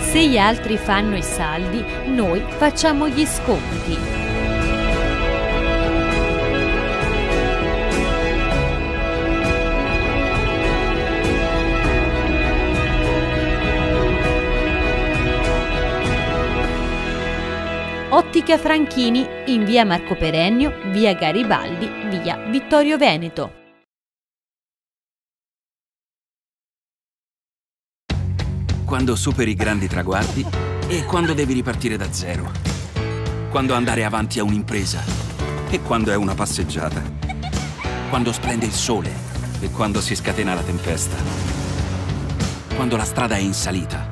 Se gli altri fanno i saldi, noi facciamo gli sconti. Ottica Franchini in via Marco Perennio, via Garibaldi, via Vittorio Veneto. quando superi grandi traguardi e quando devi ripartire da zero. Quando andare avanti a un'impresa e quando è una passeggiata. Quando splende il sole e quando si scatena la tempesta. Quando la strada è in salita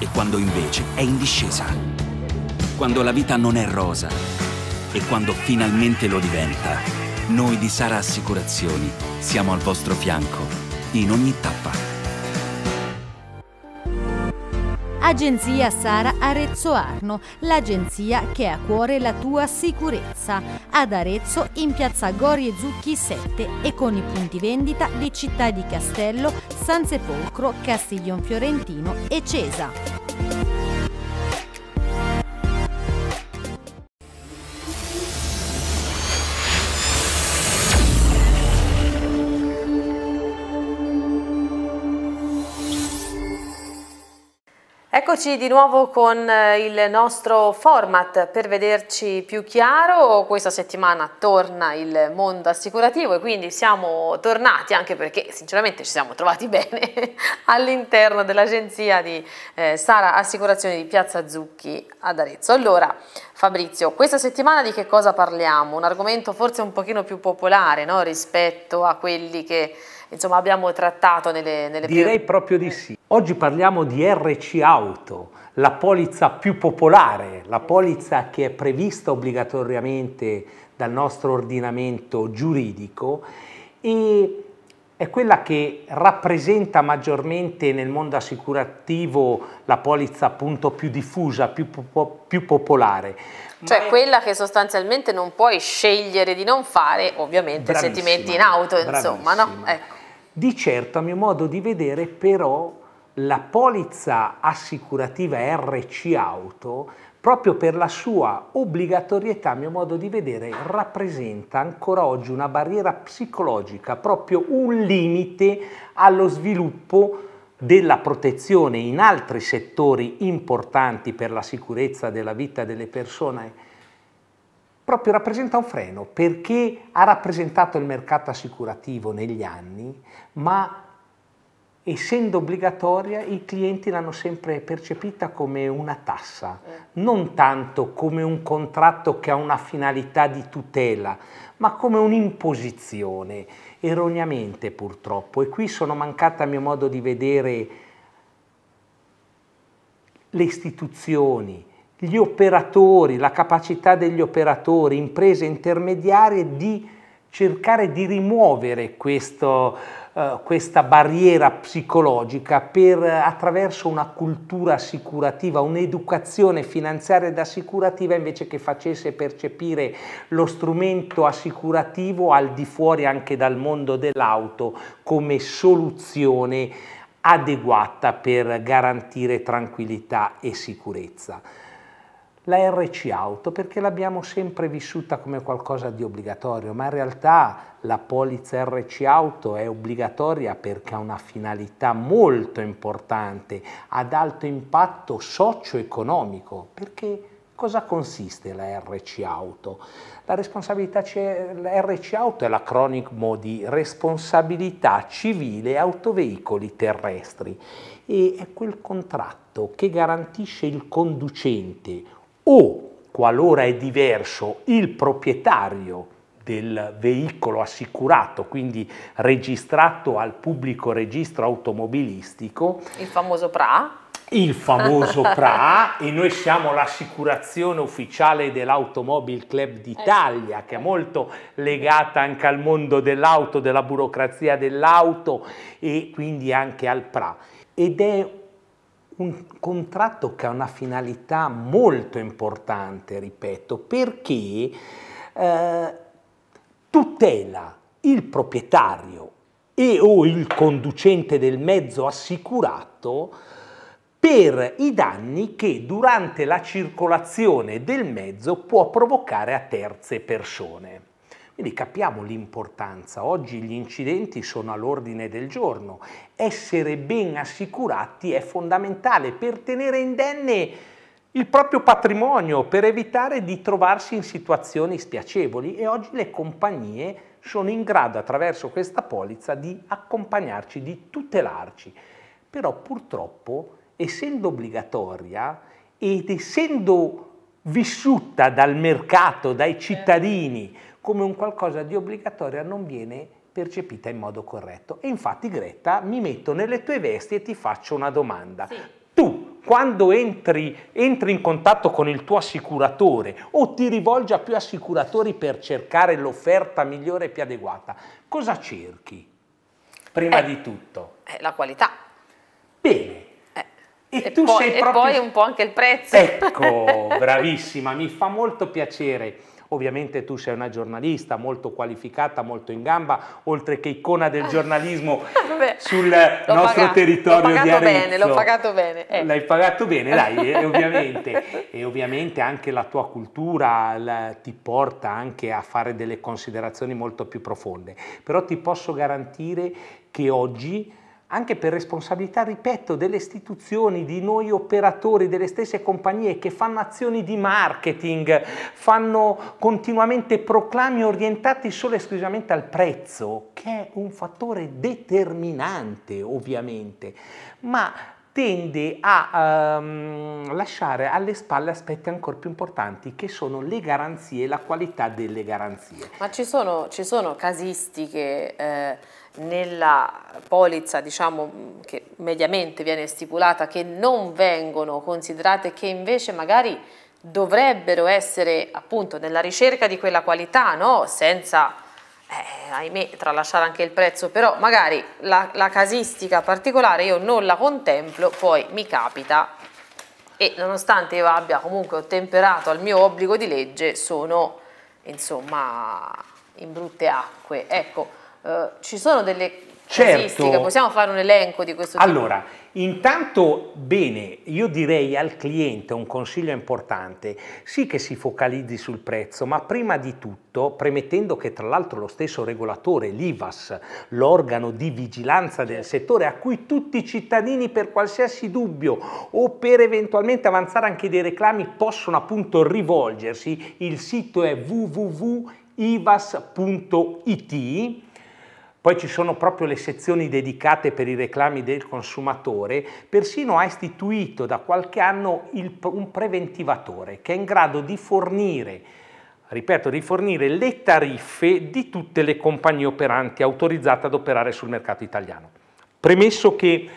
e quando invece è in discesa. Quando la vita non è rosa e quando finalmente lo diventa. Noi di Sara Assicurazioni siamo al vostro fianco in ogni tappa. Agenzia Sara Arezzo Arno, l'agenzia che ha a cuore la tua sicurezza. Ad Arezzo in piazza Gori e Zucchi 7 e con i punti vendita di Città di Castello, San Sepolcro, Castiglion Fiorentino e Cesa. Eccoci di nuovo con eh, il nostro format per vederci più chiaro. Questa settimana torna il mondo assicurativo e quindi siamo tornati anche perché sinceramente ci siamo trovati bene all'interno dell'agenzia di eh, Sara Assicurazioni di Piazza Zucchi ad Arezzo. Allora Fabrizio, questa settimana di che cosa parliamo? Un argomento forse un pochino più popolare no? rispetto a quelli che insomma, abbiamo trattato nelle, nelle Direi proprio di sì. Oggi parliamo di RC Auto, la polizza più popolare, la polizza che è prevista obbligatoriamente dal nostro ordinamento giuridico e è quella che rappresenta maggiormente nel mondo assicurativo la polizza appunto più diffusa, più, po più popolare. Cioè quella che sostanzialmente non puoi scegliere di non fare, ovviamente, bravissima, se ti metti in auto, insomma, no? Ecco. Di certo, a mio modo di vedere, però, la polizza assicurativa RC Auto, proprio per la sua obbligatorietà, a mio modo di vedere, rappresenta ancora oggi una barriera psicologica, proprio un limite allo sviluppo della protezione in altri settori importanti per la sicurezza della vita delle persone proprio rappresenta un freno perché ha rappresentato il mercato assicurativo negli anni, ma essendo obbligatoria i clienti l'hanno sempre percepita come una tassa, eh. non tanto come un contratto che ha una finalità di tutela, ma come un'imposizione, erroneamente purtroppo. E qui sono mancata a mio modo di vedere le istituzioni, gli operatori, la capacità degli operatori, imprese intermediarie di cercare di rimuovere questo, eh, questa barriera psicologica per, attraverso una cultura assicurativa, un'educazione finanziaria ed assicurativa invece che facesse percepire lo strumento assicurativo al di fuori anche dal mondo dell'auto come soluzione adeguata per garantire tranquillità e sicurezza la RC auto perché l'abbiamo sempre vissuta come qualcosa di obbligatorio, ma in realtà la polizza RC auto è obbligatoria perché ha una finalità molto importante, ad alto impatto socio-economico, perché cosa consiste la RC auto? La responsabilità la RC auto è l'acronimo di responsabilità civile autoveicoli terrestri e è quel contratto che garantisce il conducente o qualora è diverso il proprietario del veicolo assicurato, quindi registrato al pubblico registro automobilistico. Il famoso PRA. Il famoso PRA e noi siamo l'assicurazione ufficiale dell'Automobile Club d'Italia che è molto legata anche al mondo dell'auto, della burocrazia dell'auto e quindi anche al PRA. Ed è un contratto che ha una finalità molto importante, ripeto, perché eh, tutela il proprietario e o il conducente del mezzo assicurato per i danni che durante la circolazione del mezzo può provocare a terze persone. Quindi capiamo l'importanza. Oggi gli incidenti sono all'ordine del giorno. Essere ben assicurati è fondamentale per tenere indenne il proprio patrimonio, per evitare di trovarsi in situazioni spiacevoli e oggi le compagnie sono in grado attraverso questa polizza di accompagnarci, di tutelarci. Però purtroppo, essendo obbligatoria ed essendo vissuta dal mercato, dai certo. cittadini, come un qualcosa di obbligatorio non viene percepita in modo corretto. E infatti Greta, mi metto nelle tue vesti e ti faccio una domanda. Sì. Tu quando entri, entri, in contatto con il tuo assicuratore o ti rivolgi a più assicuratori per cercare l'offerta migliore e più adeguata, cosa cerchi? Prima eh, di tutto. Eh, la qualità. Bene. Eh. e, e, tu poi, sei proprio... e poi un po' anche il prezzo. Ecco, bravissima, mi fa molto piacere Ovviamente tu sei una giornalista molto qualificata, molto in gamba, oltre che icona del giornalismo Beh, sul nostro pagato, territorio di Arezzo. Bene, l'ho pagato bene. Eh. L'hai pagato bene, dai, eh, ovviamente. e ovviamente anche la tua cultura la, ti porta anche a fare delle considerazioni molto più profonde. Però ti posso garantire che oggi anche per responsabilità, ripeto, delle istituzioni, di noi operatori, delle stesse compagnie che fanno azioni di marketing, fanno continuamente proclami orientati solo e esclusivamente al prezzo, che è un fattore determinante ovviamente, ma tende a um, lasciare alle spalle aspetti ancora più importanti che sono le garanzie la qualità delle garanzie. Ma ci sono, ci sono casistiche... Eh nella polizza diciamo, mm, che mediamente viene stipulata che non vengono considerate che invece magari dovrebbero essere appunto nella ricerca di quella qualità no? senza eh, ahimè tralasciare anche il prezzo però magari la, la casistica particolare io non la contemplo poi mi capita e nonostante io abbia comunque ottemperato al mio obbligo di legge sono insomma in brutte acque ecco eh, ci sono delle certo. possiamo fare un elenco di questo tipo? Allora, intanto bene, io direi al cliente un consiglio importante, sì che si focalizzi sul prezzo, ma prima di tutto, premettendo che tra l'altro lo stesso regolatore, l'IVAS, l'organo di vigilanza del settore, a cui tutti i cittadini per qualsiasi dubbio o per eventualmente avanzare anche dei reclami possono appunto rivolgersi, il sito è www.ivas.it poi ci sono proprio le sezioni dedicate per i reclami del consumatore, persino ha istituito da qualche anno il, un preventivatore che è in grado di fornire ripeto, rifornire le tariffe di tutte le compagnie operanti autorizzate ad operare sul mercato italiano. Premesso che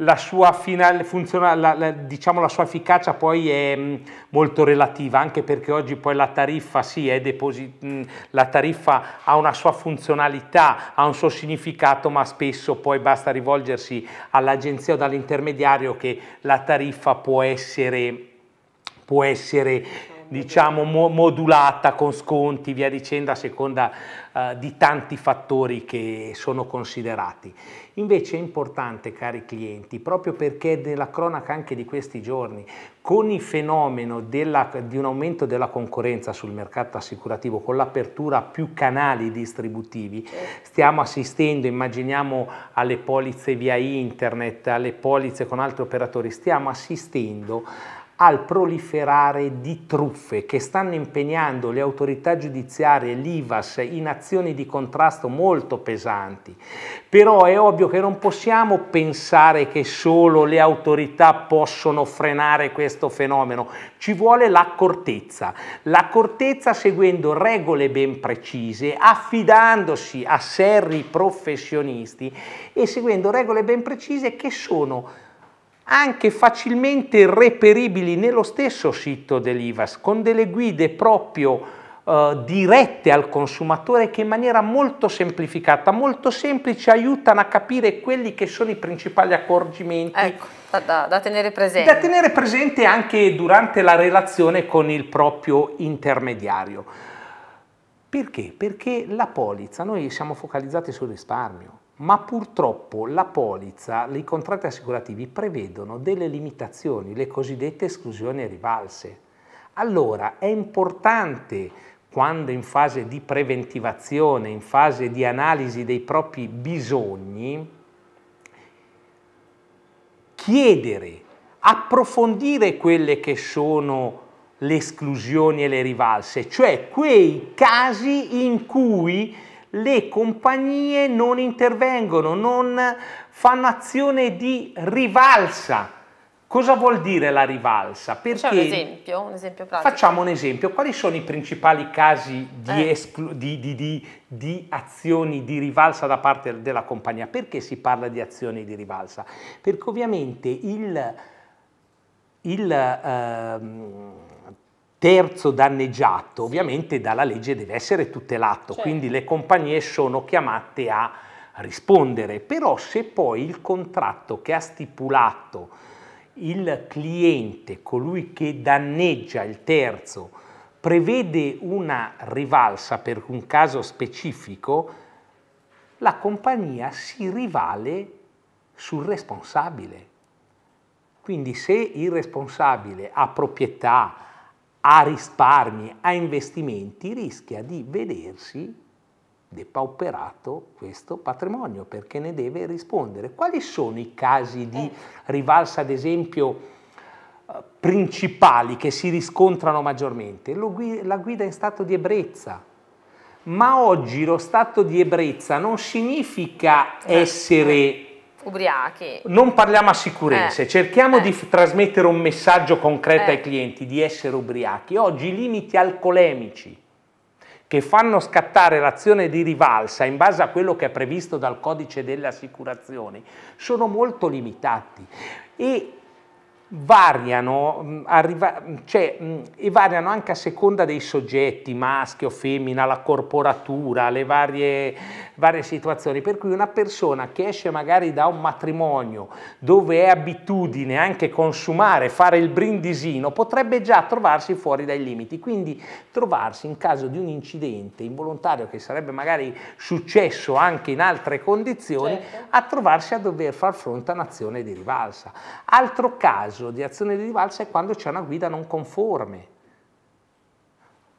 la sua, finale, funziona, la, la, diciamo la sua efficacia poi è mh, mm, molto relativa, anche perché oggi poi la tariffa, sì, mh, mm, la tariffa ha una sua funzionalità, ha un suo significato, ma spesso poi basta rivolgersi all'agenzia o dall'intermediario che la tariffa può essere può essere diciamo mo modulata con sconti via dicendo a seconda eh, di tanti fattori che sono considerati. Invece è importante cari clienti proprio perché nella cronaca anche di questi giorni con il fenomeno della, di un aumento della concorrenza sul mercato assicurativo, con l'apertura a più canali distributivi, stiamo assistendo, immaginiamo alle polizze via internet, alle polizze con altri operatori, stiamo assistendo al proliferare di truffe che stanno impegnando le autorità giudiziarie, l'IVAS, in azioni di contrasto molto pesanti. Però è ovvio che non possiamo pensare che solo le autorità possono frenare questo fenomeno, ci vuole l'accortezza, l'accortezza seguendo regole ben precise, affidandosi a serri professionisti e seguendo regole ben precise che sono anche facilmente reperibili nello stesso sito dell'IVAS, con delle guide proprio eh, dirette al consumatore che in maniera molto semplificata, molto semplice, aiutano a capire quelli che sono i principali accorgimenti. Ecco, da, da tenere presente. Da tenere presente anche durante la relazione con il proprio intermediario. Perché? Perché la polizza, noi siamo focalizzati sul risparmio, ma purtroppo la polizza, i contratti assicurativi prevedono delle limitazioni, le cosiddette esclusioni e rivalse. Allora è importante quando in fase di preventivazione, in fase di analisi dei propri bisogni, chiedere, approfondire quelle che sono le esclusioni e le rivalse, cioè quei casi in cui le compagnie non intervengono, non fanno azione di rivalsa. Cosa vuol dire la rivalsa? Perché un esempio, un esempio Facciamo un esempio. Quali sono i principali casi di, eh. di, di, di, azioni di rivalsa da parte della compagnia? Perché si parla di azioni di rivalsa? Perché ovviamente il... il ehm, terzo danneggiato ovviamente dalla legge deve essere tutelato, certo. quindi le compagnie sono chiamate a rispondere, però se poi il contratto che ha stipulato il cliente, colui che danneggia il terzo, prevede una rivalsa per un caso specifico, la compagnia si rivale sul responsabile. Quindi se il responsabile ha proprietà, a risparmi, a investimenti, rischia di vedersi depauperato questo patrimonio perché ne deve rispondere. Quali sono i casi di eh. rivalsa, ad esempio, eh, principali che si riscontrano maggiormente? La guida in stato di ebbrezza. Ma oggi lo stato di ebbrezza non significa eh. essere ubriachi. Non parliamo a sicurezze, eh. cerchiamo eh. di trasmettere un messaggio concreto eh. ai clienti di essere ubriachi. Oggi i limiti alcolemici che fanno scattare l'azione di rivalsa in base a quello che è previsto dal codice delle assicurazioni sono molto limitati e variano, mm, arriva, mm, cioè, mm, e variano anche a seconda dei soggetti, maschio, femmina, la corporatura, le varie, varie situazioni. Per cui una persona che esce magari da un matrimonio dove è abitudine anche consumare, fare il brindisino, potrebbe già trovarsi fuori dai limiti. Quindi trovarsi in caso di un incidente involontario che sarebbe magari successo anche in altre condizioni, certo. a trovarsi a dover far fronte a un'azione di rivalsa. Altro caso caso di azione di rivalsa è quando c'è una guida non conforme,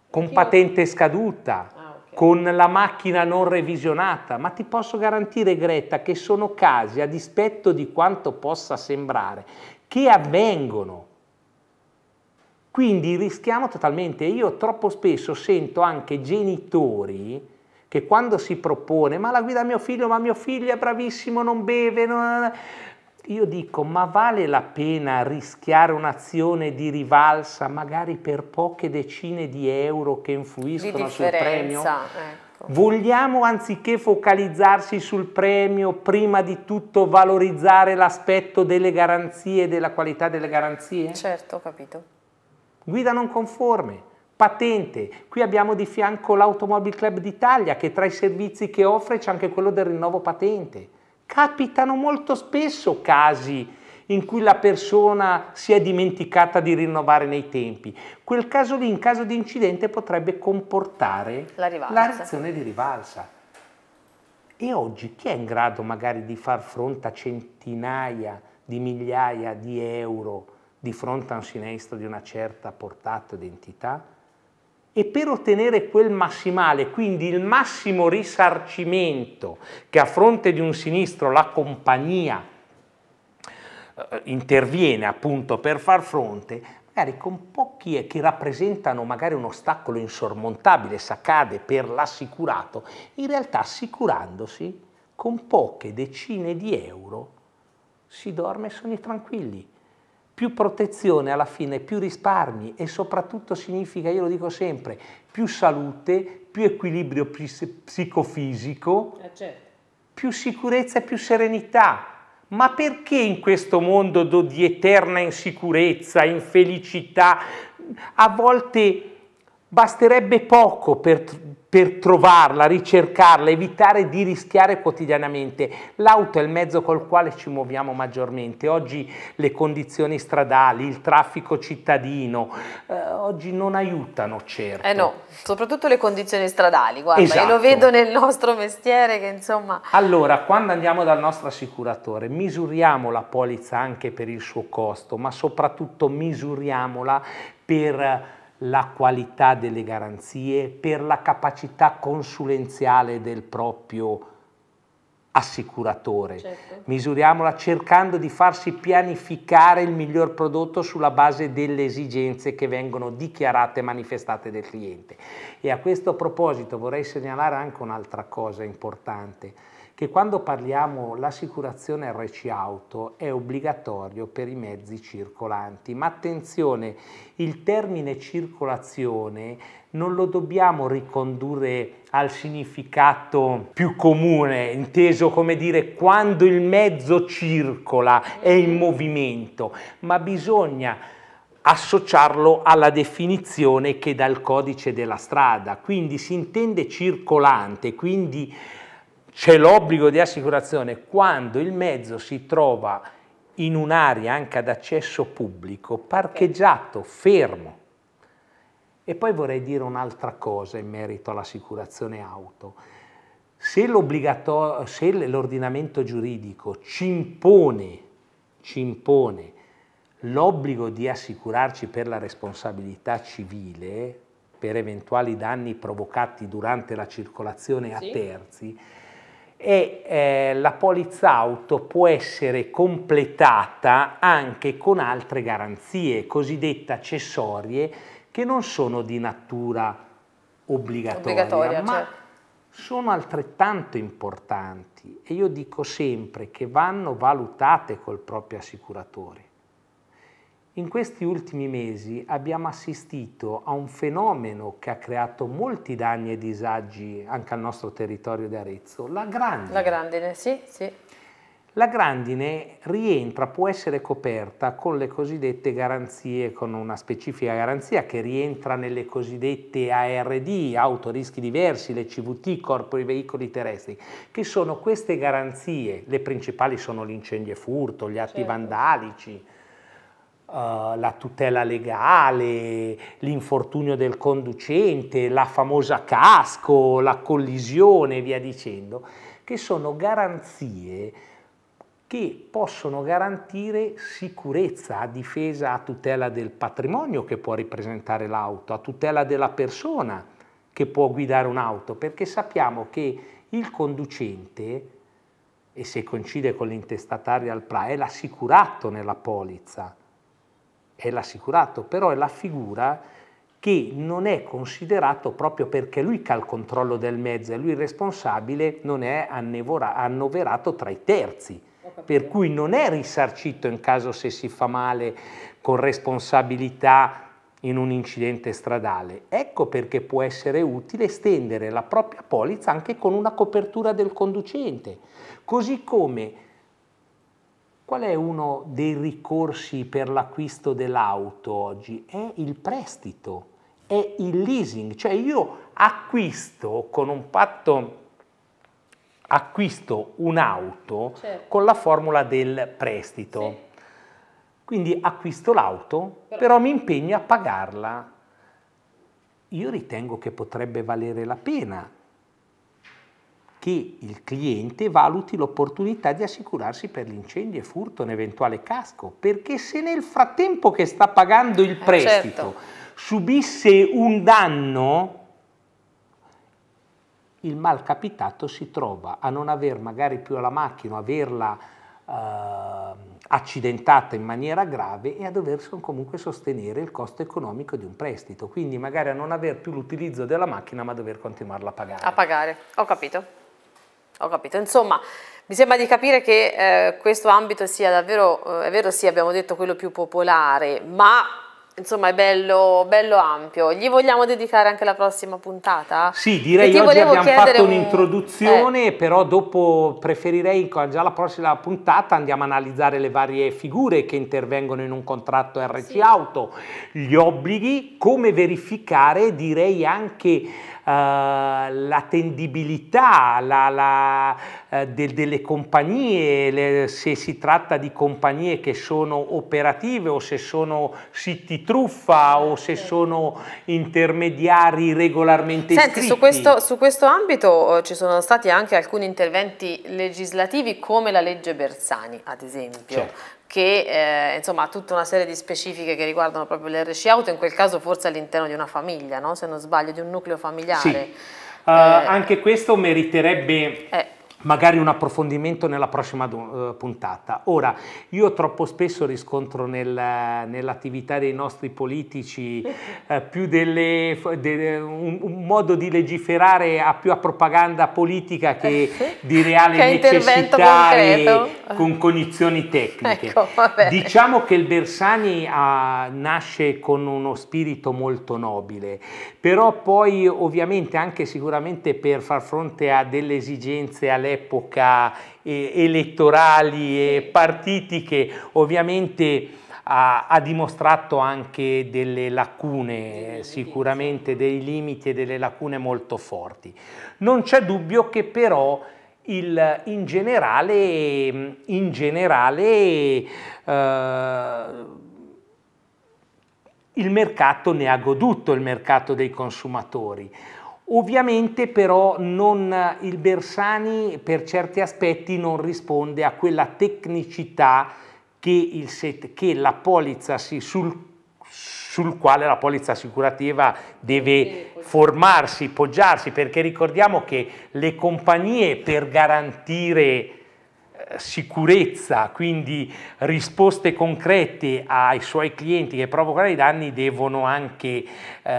con patente scaduta, ah, okay. con la macchina non revisionata, ma ti posso garantire Greta che sono casi, a dispetto di quanto possa sembrare, che avvengono. Quindi rischiamo totalmente. Io troppo spesso sento anche genitori che quando si propone, ma la guida mio figlio, ma mio figlio è bravissimo, non beve, non... Io dico, ma vale la pena rischiare un'azione di rivalsa magari per poche decine di euro che influiscono sul premio? Eh. Vogliamo anziché focalizzarsi sul premio, prima di tutto valorizzare l'aspetto delle garanzie e della qualità delle garanzie? Certo, ho capito. Guida non conforme, patente. Qui abbiamo di fianco l'Automobile Club d'Italia che tra i servizi che offre c'è anche quello del rinnovo patente. Capitano molto spesso casi in cui la persona si è dimenticata di rinnovare nei tempi. Quel caso lì, in caso di incidente, potrebbe comportare la, la reazione di rivalsa. E oggi chi è in grado magari di far fronte a centinaia di migliaia di euro di fronte a un sinistro di una certa portata d'entità? entità? e per ottenere quel massimale, quindi il massimo risarcimento che a fronte di un sinistro la compagnia eh, interviene appunto per far fronte, magari con pochi che rappresentano magari un ostacolo insormontabile, accade per l'assicurato, in realtà assicurandosi con poche decine di euro si dorme e sogni tranquilli più protezione alla fine, più risparmi e soprattutto significa, io lo dico sempre, più salute, più equilibrio psicofisico, eh certo. più sicurezza e più serenità. Ma perché in questo mondo di eterna insicurezza, infelicità, a volte basterebbe poco per per trovarla, ricercarla, evitare di rischiare quotidianamente. L'auto è il mezzo col quale ci muoviamo maggiormente. Oggi le condizioni stradali, il traffico cittadino, eh, oggi non aiutano certo. Eh no, soprattutto le condizioni stradali, guarda, esatto. lo vedo nel nostro mestiere che insomma... Allora, quando andiamo dal nostro assicuratore, misuriamo la polizza anche per il suo costo, ma soprattutto misuriamola per la qualità delle garanzie, per la capacità consulenziale del proprio assicuratore. Certo. Misuriamola cercando di farsi pianificare il miglior prodotto sulla base delle esigenze che vengono dichiarate e manifestate del cliente. E a questo proposito vorrei segnalare anche un'altra cosa importante che quando parliamo l'assicurazione RC auto è obbligatorio per i mezzi circolanti, ma attenzione, il termine circolazione non lo dobbiamo ricondurre al significato più comune, inteso come dire quando il mezzo circola, è in movimento, ma bisogna associarlo alla definizione che dà il codice della strada, quindi si intende circolante, quindi c'è l'obbligo di assicurazione quando il mezzo si trova in un'area anche ad accesso pubblico, parcheggiato, fermo. E poi vorrei dire un'altra cosa in merito all'assicurazione auto. Se, l'ordinamento giuridico ci impone, impone l'obbligo di assicurarci per la responsabilità civile, per eventuali danni provocati durante la circolazione a sì. terzi, e eh, la polizza auto può essere completata anche con altre garanzie, cosiddette accessorie, che non sono di natura obbligatoria, obbligatoria ma cioè. sono altrettanto importanti e io dico sempre che vanno valutate col proprio assicuratore. In questi ultimi mesi abbiamo assistito a un fenomeno che ha creato molti danni e disagi anche al nostro territorio di Arezzo, la grandine. La grandine, sì, sì. La grandine rientra, può essere coperta con le cosiddette garanzie, con una specifica garanzia che rientra nelle cosiddette ARD, autorischi diversi, le CVT, corpo dei veicoli terrestri, che sono queste garanzie, le principali sono l'incendio e furto, gli atti certo. vandalici, eh, la tutela legale, l'infortunio del conducente, la famosa casco, la collisione e via dicendo, che sono garanzie che possono garantire sicurezza a difesa, a tutela del patrimonio che può ripresentare l'auto, a tutela della persona che può guidare un'auto, perché sappiamo che il conducente, e se coincide con l'intestatario al PRA, è l'assicurato nella polizza è l'assicurato, però è la figura che non è considerato proprio perché lui che ha il controllo del mezzo e lui il responsabile non è annoverato tra i terzi per cui non è risarcito in caso se si fa male con responsabilità in un incidente stradale. Ecco perché può essere utile estendere la propria polizza anche con una copertura del conducente, così come Qual è uno dei ricorsi per l'acquisto dell'auto oggi? È il prestito, è il leasing, cioè io acquisto con un patto acquisto un'auto certo. con la formula del prestito. Sì. Quindi acquisto l'auto, però... però mi impegno a pagarla. Io ritengo che potrebbe valere la pena che il cliente valuti l'opportunità di assicurarsi per l'incendio e furto un eventuale casco, perché se nel frattempo che sta pagando il eh, prestito eh certo. subisse un danno, il malcapitato si trova a non aver magari più la macchina, averla eh, accidentata in maniera grave e a dover comunque sostenere il costo economico di un prestito, quindi magari a non aver più l'utilizzo della macchina ma a dover continuarla a pagare. A pagare, ho capito. Ho capito, insomma, mi sembra di capire che eh, questo ambito sia davvero, eh, è vero sì, abbiamo detto quello più popolare, ma insomma è bello, bello, ampio. Gli vogliamo dedicare anche la prossima puntata? Sì, direi che oggi abbiamo fatto un'introduzione, un... eh. però dopo preferirei già la prossima puntata andiamo a analizzare le varie figure che intervengono in un contratto RC sì. Auto, gli obblighi, come verificare, direi anche eh, l'attendibilità la, la, eh, de, delle compagnie, le, se si tratta di compagnie che sono operative o se sono siti truffa o se sono intermediari regolarmente Senti, iscritti. Su questo, su questo ambito eh, ci sono stati anche alcuni interventi legislativi come la legge Bersani ad esempio. Certo che eh, insomma ha tutta una serie di specifiche che riguardano proprio le RC auto, in quel caso forse all'interno di una famiglia, no? se non sbaglio, di un nucleo familiare. Sì. Uh, eh, anche questo meriterebbe eh magari un approfondimento nella prossima eh, puntata. Ora, io troppo spesso riscontro nel, nell'attività dei nostri politici eh, più delle, de, un, un, modo di legiferare a più a propaganda politica che di reale che necessità e, con cognizioni tecniche. Ecco, diciamo che il Bersani ah, nasce con uno spirito molto nobile, però poi ovviamente anche sicuramente per far fronte a delle esigenze all'epoca epoca eh, elettorali e partitiche, ovviamente ha, ha, dimostrato anche delle lacune, sicuramente dei limiti e delle lacune molto forti. Non c'è dubbio che però il, in generale, in generale eh, il mercato ne ha goduto, il mercato dei consumatori. Ovviamente però non, il Bersani per certi aspetti non risponde a quella tecnicità che, set, che la polizza si, sul, sul quale la polizza assicurativa deve formarsi, poggiarsi, perché ricordiamo che le compagnie per garantire eh, sicurezza, quindi risposte concrete ai suoi clienti che provocano i danni, devono anche eh,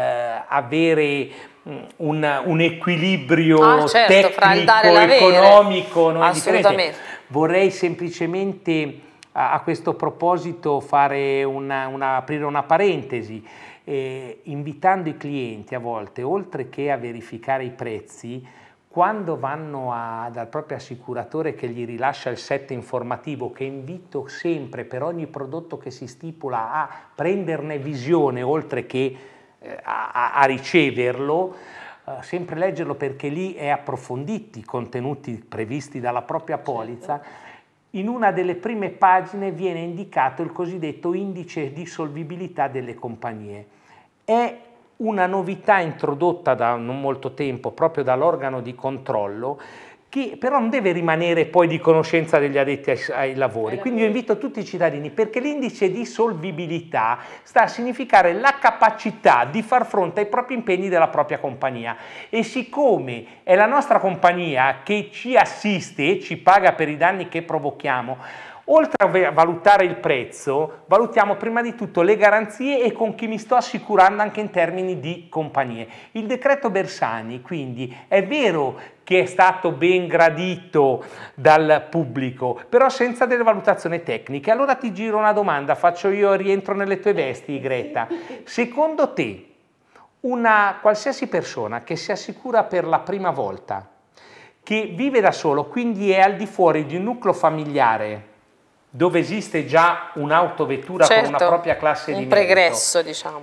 avere un, un equilibrio ah, certo, tecnico, economico, non Assolutamente. Vorrei semplicemente a, a questo proposito una, una, aprire una parentesi. Eh, invitando i clienti a volte, oltre che a verificare i prezzi, quando vanno a, dal proprio assicuratore che gli rilascia il set informativo, che invito sempre per ogni prodotto che si stipula a prenderne visione, oltre che eh, a, a riceverlo, eh, sempre leggerlo perché lì è approfonditi i contenuti previsti dalla propria certo. polizza, in una delle prime pagine viene indicato il cosiddetto indice di solvibilità delle compagnie. È una novità introdotta da non molto tempo proprio dall'organo di controllo che però non deve rimanere poi di conoscenza degli addetti ai, ai lavori. Quindi io invito tutti i cittadini perché l'indice di solvibilità sta a significare la capacità di far fronte ai propri impegni della propria compagnia e siccome è la nostra compagnia che ci assiste e ci paga per i danni che provochiamo, Oltre a valutare il prezzo, valutiamo prima di tutto le garanzie e con chi mi sto assicurando anche in termini di compagnie. Il decreto Bersani, quindi, è vero che è stato ben gradito dal pubblico, però senza delle valutazioni tecniche. Allora ti giro una domanda, faccio io rientro nelle tue vesti, Greta. Secondo te, una qualsiasi persona che si assicura per la prima volta, che vive da solo, quindi è al di fuori di un nucleo familiare, dove esiste già un'autovettura certo, con una certo, propria classe un di mezzo. Un pregresso, diciamo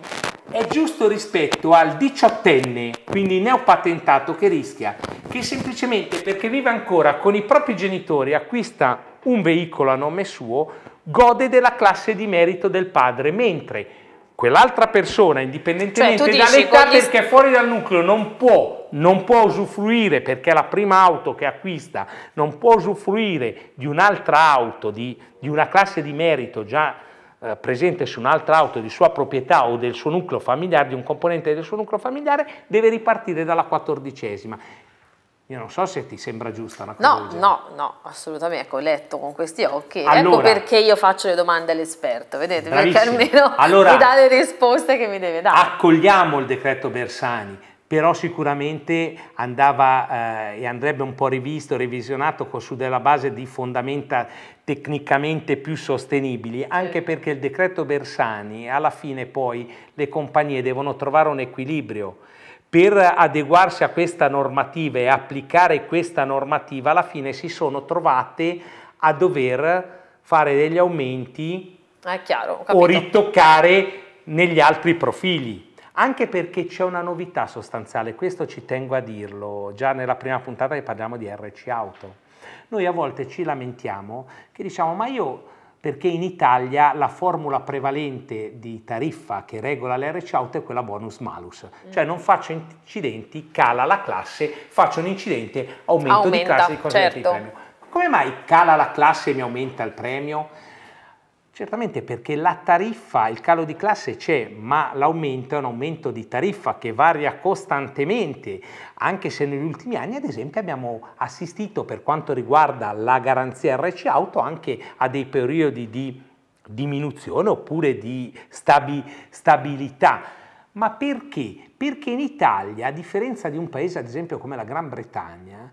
è giusto rispetto al diciottenne, quindi neopatentato che rischia, che semplicemente perché vive ancora con i propri genitori acquista un veicolo a nome suo, gode della classe di merito del padre, mentre quell'altra persona, indipendentemente cioè, dall'età, perché è fuori dal nucleo non può, non può usufruire, perché è la prima auto che acquista, non può usufruire di un'altra auto, di, di una classe di merito già eh, presente su un'altra auto di sua proprietà o del suo nucleo familiare, di un componente del suo nucleo familiare, deve ripartire dalla quattordicesima. Io non so se ti sembra giusta una cosa. No, no, no, assolutamente. Ecco, ho letto con questi occhi. Ecco allora, ecco perché io faccio le domande all'esperto, vedete? Bravissimo. Perché almeno allora, mi dà le risposte che mi deve dare. Accogliamo il decreto Bersani però sicuramente andava eh, e andrebbe un po' rivisto, revisionato su della base di fondamenta tecnicamente più sostenibili, anche perché il decreto Bersani alla fine poi le compagnie devono trovare un equilibrio per adeguarsi a questa normativa e applicare questa normativa alla fine si sono trovate a dover fare degli aumenti ah, chiaro, o ritoccare negli altri profili anche perché c'è una novità sostanziale, questo ci tengo a dirlo, già nella prima puntata che parliamo di RC Auto. Noi a volte ci lamentiamo che diciamo ma io perché in Italia la formula prevalente di tariffa che regola le RC Auto è quella bonus malus, mm. cioè non faccio incidenti, cala la classe, faccio un incidente, aumento Aumenta, di classe di cosiddetto certo. premio. Come mai cala la classe e mi aumenta il premio? Certamente perché la tariffa, il calo di classe c'è, ma l'aumento è un aumento di tariffa che varia costantemente, anche se negli ultimi anni ad esempio abbiamo assistito per quanto riguarda la garanzia RC Auto anche a dei periodi di diminuzione oppure di stabi stabilità. Ma perché? Perché in Italia, a differenza di un paese ad esempio come la Gran Bretagna,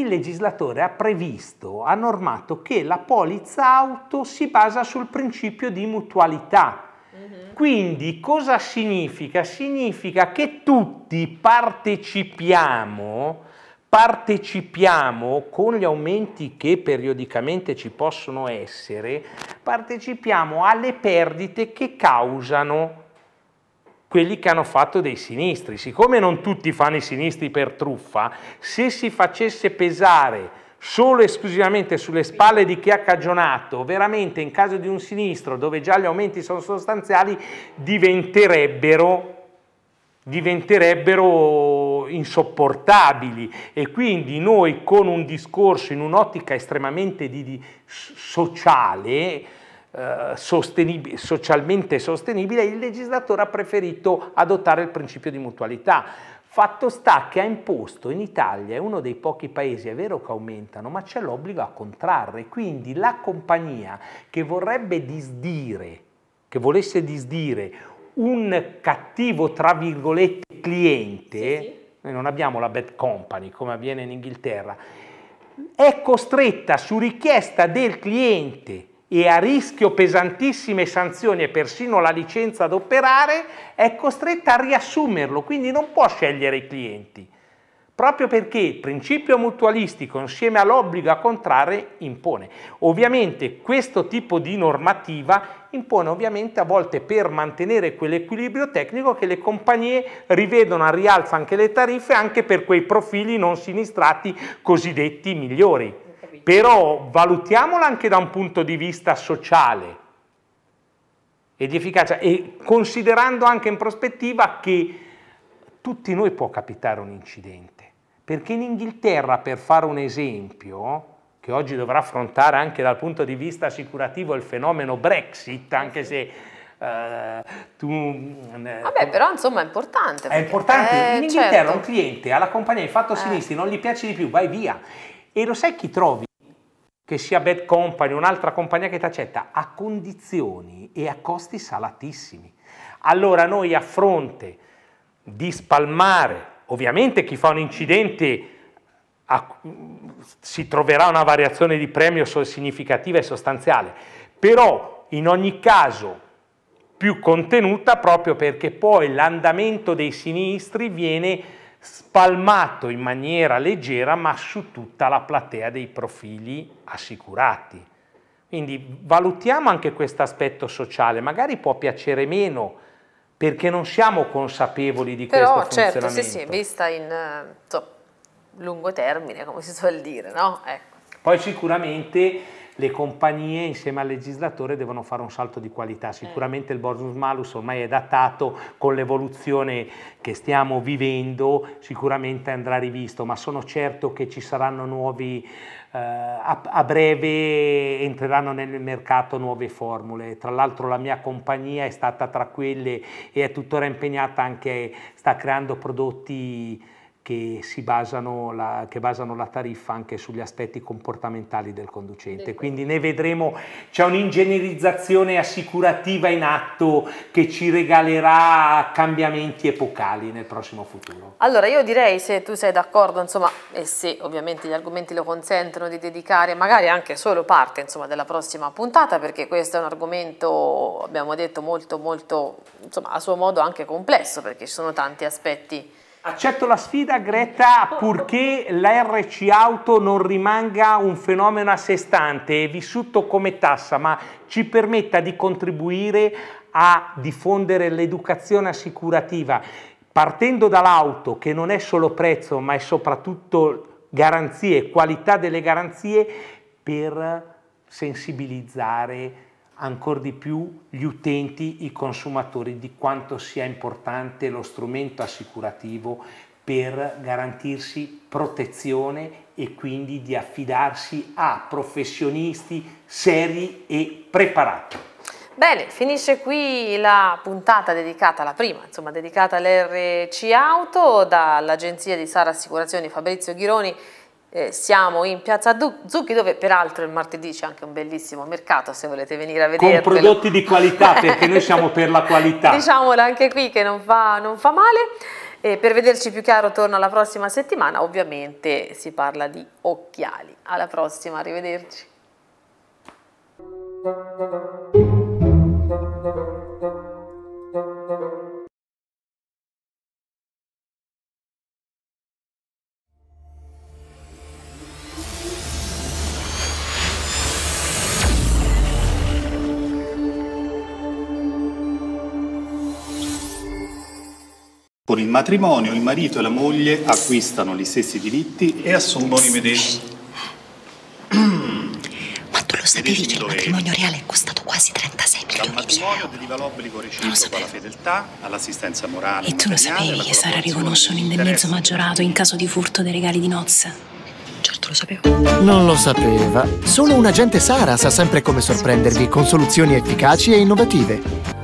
il legislatore ha previsto, ha normato che la polizza auto si basa sul principio di mutualità. Mhm. Quindi cosa significa? Significa che tutti partecipiamo, partecipiamo con gli aumenti che periodicamente ci possono essere, partecipiamo alle perdite che causano quelli che hanno fatto dei sinistri. Siccome non tutti fanno i sinistri per truffa, se si facesse pesare solo e esclusivamente sulle spalle di chi ha cagionato, veramente in caso di un sinistro dove già gli aumenti sono sostanziali, diventerebbero, diventerebbero insopportabili e quindi noi con un discorso in un'ottica estremamente di, di, sociale eh, Sostenib socialmente sostenibile, il legislatore ha preferito adottare il principio di mutualità. Fatto sta che ha imposto in Italia, è uno dei pochi paesi, è vero che aumentano, ma c'è l'obbligo a contrarre, quindi la compagnia che vorrebbe disdire, che volesse disdire un cattivo, tra virgolette, cliente, sì, noi non abbiamo la bad company come avviene in Inghilterra, è costretta su richiesta del cliente e a rischio pesantissime sanzioni e persino la licenza ad operare, è costretta a riassumerlo, quindi non può scegliere i clienti, proprio perché il principio mutualistico insieme all'obbligo a contrarre impone. Ovviamente questo tipo di normativa impone ovviamente a volte per mantenere quell'equilibrio tecnico che le compagnie rivedono a rialzo anche le tariffe anche per quei profili non sinistrati cosiddetti migliori però valutiamola anche da un punto di vista sociale e di efficacia e considerando anche in prospettiva che tutti noi può capitare un incidente, perché in Inghilterra, per fare un esempio, che oggi dovrà affrontare anche dal punto di vista assicurativo il fenomeno Brexit, anche se eh, tu... Mm, eh, Vabbè, però insomma è importante. È importante. Eh, in Inghilterra certo. un cliente alla compagnia di fatto eh. sinistri non gli piace di più, vai via. E lo sai chi trovi? che sia Bad Company, o un'altra compagnia che ti accetta, a condizioni e a costi salatissimi. Allora noi a fronte di spalmare, ovviamente chi fa un incidente a, si troverà una variazione di premio significativa e sostanziale, però in ogni caso più contenuta proprio perché poi l'andamento dei sinistri viene spalmato in maniera leggera ma su tutta la platea dei profili assicurati. Quindi valutiamo anche questo aspetto sociale, magari può piacere meno perché non siamo consapevoli di Però, questo certo, funzionamento. Però certo, sì, sì, vista in eh, so, lungo termine, come si suol dire, no? Ecco. Poi sicuramente le compagnie insieme al legislatore devono fare un salto di qualità. Certo. Sicuramente il bonus malus ormai è datato con l'evoluzione che stiamo vivendo, sicuramente andrà rivisto, ma sono certo che ci saranno nuovi, eh, a, a, breve entreranno nel mercato nuove formule. Tra l'altro la mia compagnia è stata tra quelle e è tuttora impegnata anche, sta creando prodotti che, basano la, che basano la tariffa anche sugli aspetti comportamentali del conducente. Quindi ne vedremo, c'è un'ingegnerizzazione assicurativa in atto che ci regalerà cambiamenti epocali nel prossimo futuro. Allora io direi se tu sei d'accordo, insomma, e se ovviamente gli argomenti lo consentono di dedicare magari anche solo parte insomma, della prossima puntata, perché questo è un argomento, abbiamo detto, molto molto, insomma, a suo modo anche complesso, perché ci sono tanti aspetti Accetto la sfida Greta purché l'RC auto non rimanga un fenomeno a sé stante, e vissuto come tassa, ma ci permetta di contribuire a diffondere l'educazione assicurativa, partendo dall'auto che non è solo prezzo ma è soprattutto garanzie, qualità delle garanzie per sensibilizzare ancora di più gli utenti, i consumatori, di quanto sia importante lo strumento assicurativo per garantirsi protezione e quindi di affidarsi a professionisti seri e preparati. Bene, finisce qui la puntata dedicata alla prima, insomma dedicata all'RC Auto dall'agenzia di Sara Assicurazioni Fabrizio Ghironi eh, siamo in piazza Zucchi dove peraltro il martedì c'è anche un bellissimo mercato se volete venire a vedere. Con prodotti di qualità perché noi siamo per la qualità. Diciamolo anche qui che non fa, non fa male. Eh, per vederci più chiaro torno alla prossima settimana, ovviamente si parla di occhiali. Alla prossima, arrivederci. Con il matrimonio il marito e la moglie acquistano gli stessi diritti e assumono i medesimi. Ma tu lo sapevi che il matrimonio reale è costato quasi 36 milioni di euro? deriva l'obbligo reciproco alla fedeltà, all'assistenza morale. E tu lo sapevi che Sara riconosce un indennizzo maggiorato in caso di furto dei regali di nozze? Certo lo sapevo. Non lo sapeva. Solo un agente Sara sa sempre come sorprendervi con soluzioni efficaci e innovative.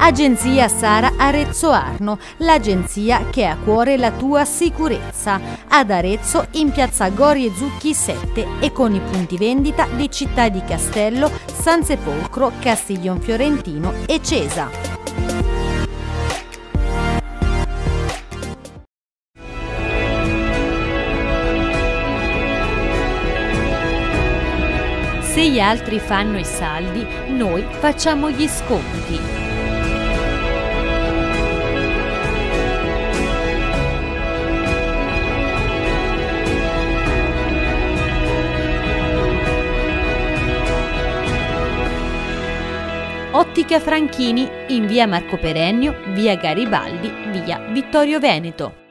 Agenzia Sara Arezzo Arno, l'agenzia che ha a cuore la tua sicurezza. Ad Arezzo in piazza Gori e Zucchi 7 e con i punti vendita di Città di Castello, San Sepolcro, Castiglion Fiorentino e Cesa. Se gli altri fanno i saldi, noi facciamo gli sconti. Ottica Franchini in via Marco Perennio, via Garibaldi, via Vittorio Veneto.